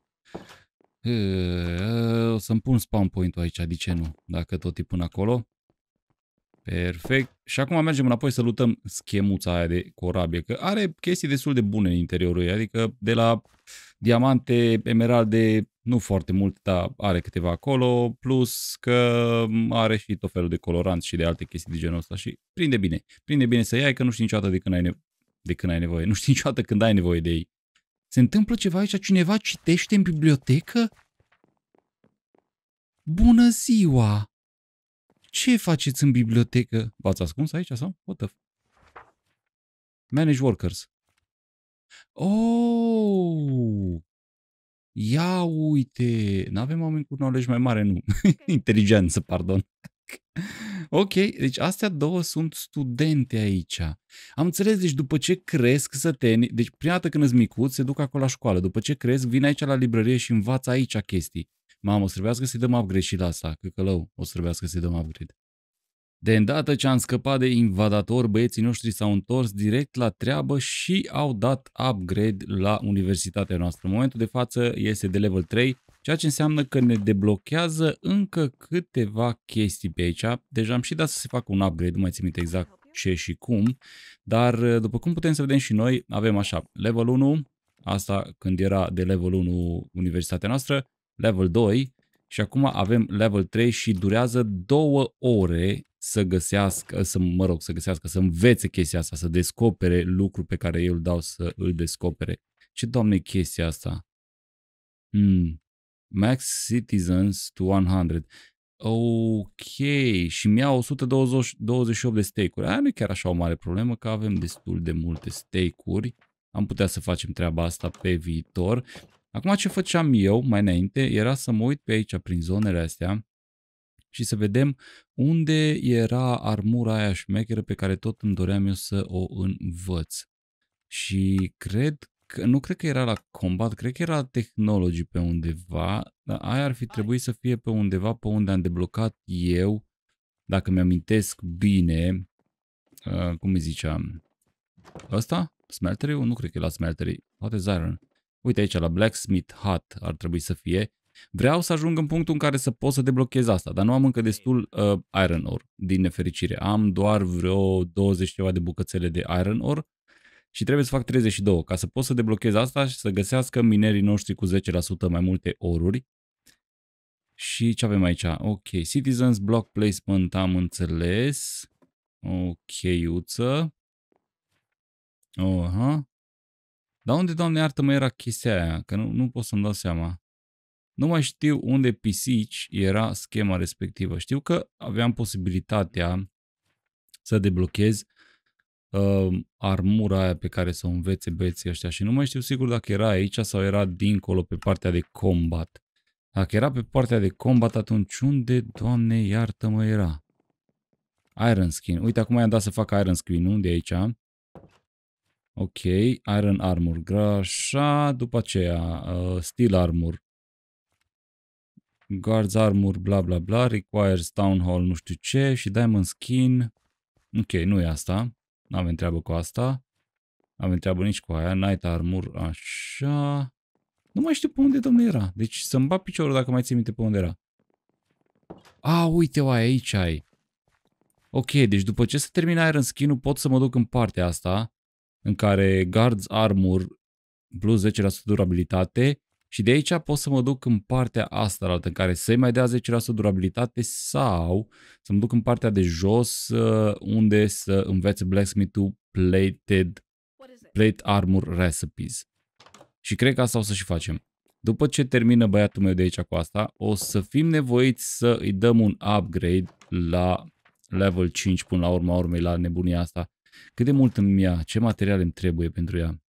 Uh, o să-mi pun spawn point-ul aici, de ce nu? Dacă tot e până acolo. Perfect. Și acum mergem înapoi să lutăm schemuța aia de corabie, că are chestii destul de bune în interiorul ei, adică de la diamante, emeralde, nu foarte mult, dar are câteva acolo, plus că are și tot felul de coloranți și de alte chestii de genul ăsta și prinde bine. Prinde bine să iai că nu știi niciodată de când ai, nevo- de când ai nevoie. Nu știi niciodată când ai nevoie de ei. Se întâmplă ceva aici? Cineva citește în bibliotecă? Bună ziua! Ce faceți în bibliotecă? V-ați ascuns aici sau? What the f- Manage workers. Oh! ia uite, nu avem oameni cu knowledge mai mare, nu, inteligență, pardon. ok, deci astea două sunt studente aici. Am înțeles, deci după ce cresc te... deci prima dată când îți micuț, se duc acolo la școală, după ce cresc, vin aici la librărie și învață aici chestii. Mamă, o să trebuiască să-i dăm upgrade și la asta, căcălău, o să trebuiască să-i dăm upgrade. De îndată ce am scăpat de invadator, băieții noștri s-au întors direct la treabă și au dat upgrade la universitatea noastră. În momentul de față este de level 3, ceea ce înseamnă că ne deblochează încă câteva chestii pe aici. Deja am și dat să se facă un upgrade, nu mai țin minte exact ce și cum, dar după cum putem să vedem și noi, avem așa, level 1, asta când era de level 1 universitatea noastră, level 2 și acum avem level 3 și durează două ore să găsească, să, mă rog, să găsească, să învețe chestia asta, să descopere lucrul pe care eu îl dau să îl descopere. Ce, doamne, chestia asta? Hmm. Max Citizens to 100. Ok, și mi-a 128 de stake-uri. Aia nu e chiar așa o mare problemă, că avem destul de multe stake-uri. Am putea să facem treaba asta pe viitor. Acum ce făceam eu mai înainte era să mă uit pe aici, prin zonele astea, și să vedem unde era armura aia șmecheră pe care tot îmi doream eu să o învăț. Și cred că, nu cred că era la combat, cred că era la technology pe undeva, dar aia ar fi trebuit să fie pe undeva pe unde am deblocat eu, dacă mi-amintesc bine, uh, cum îi ziceam, ăsta? Smeltery? Nu cred că e la Smeltery, poate Zyron. Uite aici, la Blacksmith Hut ar trebui să fie Vreau să ajung în punctul în care să pot să deblochez asta, dar nu am încă destul uh, iron ore, din nefericire. Am doar vreo 20 ceva de bucățele de iron ore și trebuie să fac 32 ca să pot să deblochez asta și să găsească minerii noștri cu 10% mai multe oruri. Și ce avem aici? Ok, Citizens Block Placement am înțeles. Ok, uță. Oha. Dar unde, doamne, iartă mai era chestia aia? Că nu, nu pot să-mi dau seama. Nu mai știu unde pisici era schema respectivă. Știu că aveam posibilitatea să deblochez uh, armura aia pe care să o învețe băieții ăștia și nu mai știu sigur dacă era aici sau era dincolo pe partea de combat. Dacă era pe partea de combat, atunci unde, doamne, iartă-mă, era? Iron Skin. Uite, acum i-am dat să fac Iron Skin, nu? De aici. Ok, Iron Armor. Așa, după aceea, uh, Steel Armor. Guards armor, bla bla bla, requires town hall, nu știu ce, și diamond skin. Ok, nu e asta. Nu avem treabă cu asta. Avem treabă nici cu aia. Night armor, așa. Nu mai știu pe unde, domnul era. Deci să-mi bat piciorul dacă mai ții minte pe unde era. A, uite, oaia, aici ai. Ok, deci după ce se termină Iron Skin-ul, pot să mă duc în partea asta, în care Guards Armor plus 10% durabilitate și de aici pot să mă duc în partea asta altă, în care să-i mai dea 10% durabilitate sau să mă duc în partea de jos uh, unde să învețe blacksmith-ul plated, plate armor recipes. Și cred că asta o să și facem. După ce termină băiatul meu de aici cu asta, o să fim nevoiți să îi dăm un upgrade la level 5 până la urma urmei la nebunia asta. Cât de mult îmi ia? Ce materiale îmi trebuie pentru ea?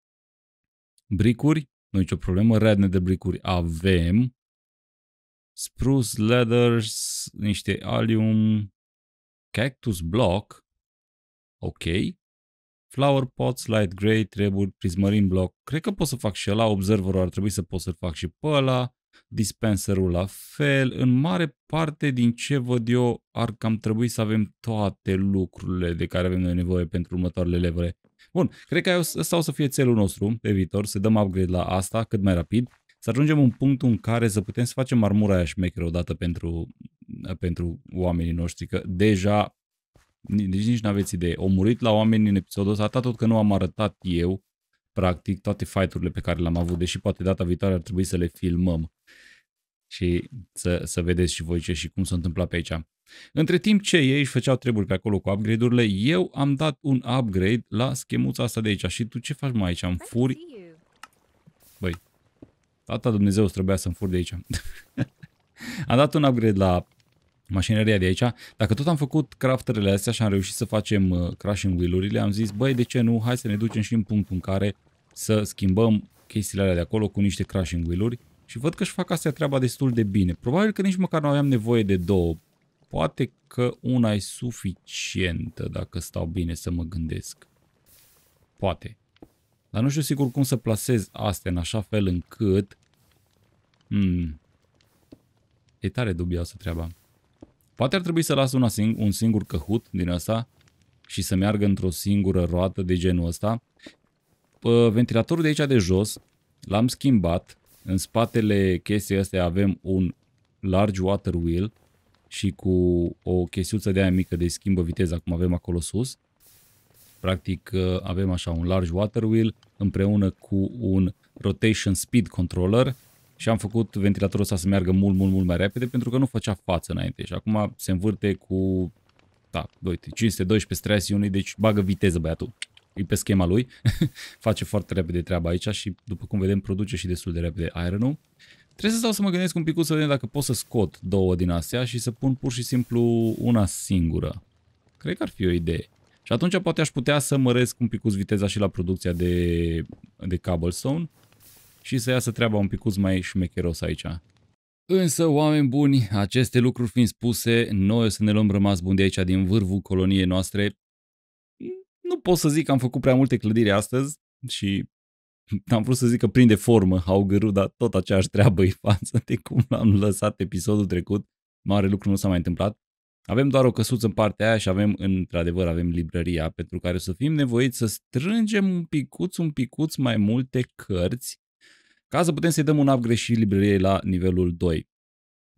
Bricuri? nu nicio problemă. redne de bricuri avem. Spruce leathers niște alium Cactus Block, ok. Flower Pots, Light Grey, treburi, Prismarine Block. Cred că pot să fac și ăla, Observerul ar trebui să pot să-l fac și pe ăla. Dispenserul la fel. În mare parte din ce văd eu ar cam trebui să avem toate lucrurile de care avem noi nevoie pentru următoarele levele. Bun, cred că asta o să fie țelul nostru pe viitor, să dăm upgrade la asta cât mai rapid, să ajungem un punct în care să putem să facem armura aia șmecheră odată pentru, pentru oamenii noștri, că deja nici, nici n-aveți idee. Au murit la oameni în episodul ăsta, tot că nu am arătat eu, practic, toate fight-urile pe care le-am avut, deși poate data viitoare ar trebui să le filmăm și să, să vedeți și voi ce și cum s-a întâmplat pe aici. Între timp ce ei își făceau treburi pe acolo cu upgrade-urile, eu am dat un upgrade la schemuța asta de aici. Și tu ce faci mai aici? Am furi... Băi, tata Dumnezeu trebuia să-mi fur de aici. am dat un upgrade la mașinăria de aici. Dacă tot am făcut crafterele astea și am reușit să facem uh, crashing wheel-urile, am zis, băi, de ce nu? Hai să ne ducem și în punctul în care să schimbăm chestiile alea de acolo cu niște crashing wheel-uri. Și văd că își fac astea treaba destul de bine. Probabil că nici măcar nu aveam nevoie de două poate că una e suficientă dacă stau bine să mă gândesc. Poate. Dar nu știu sigur cum să plasez astea în așa fel încât... Hmm. E tare dubioasă treaba. Poate ar trebui să las una sing- un singur căhut din asta și să meargă într-o singură roată de genul ăsta. Ventilatorul de aici de jos l-am schimbat. În spatele chestii astea avem un large water wheel și cu o chestiuță de aia mică de schimbă viteza, cum avem acolo sus. Practic uh, avem așa un large water wheel împreună cu un rotation speed controller și am făcut ventilatorul ăsta să meargă mult, mult, mult mai repede pentru că nu făcea față înainte și acum se învârte cu da, 512 stress unui, deci bagă viteză băiatul. E pe schema lui, face foarte repede treaba aici și după cum vedem produce și destul de repede iron -ul. Trebuie să stau să mă gândesc un pic să vedem dacă pot să scot două din astea și să pun pur și simplu una singură. Cred că ar fi o idee. Și atunci poate aș putea să măresc un pic viteza și la producția de, de cobblestone și să iasă treaba un pic mai șmecheros aici. Însă, oameni buni, aceste lucruri fiind spuse, noi o să ne luăm rămas bun de aici, din vârful coloniei noastre. Nu pot să zic că am făcut prea multe clădiri astăzi și am vrut să zic că prinde formă Haugăru, dar tot aceeași treabă îi față de cum l-am lăsat episodul trecut. Mare lucru nu s-a mai întâmplat. Avem doar o căsuță în partea aia și avem, într-adevăr, avem librăria pentru care o să fim nevoiți să strângem un picuț, un picuț mai multe cărți ca să putem să-i dăm un upgrade și librăriei la nivelul 2.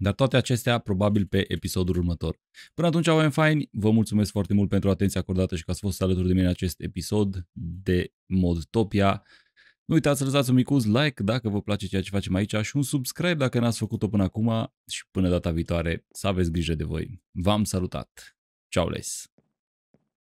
Dar toate acestea probabil pe episodul următor. Până atunci, oameni faini, vă mulțumesc foarte mult pentru atenția acordată și că ați fost alături de mine în acest episod de Modtopia. Nu uitați să lăsați un micuț like dacă vă place ceea ce facem aici și un subscribe dacă n-ați făcut-o până acum și până data viitoare să aveți grijă de voi. V-am salutat! Ciao les!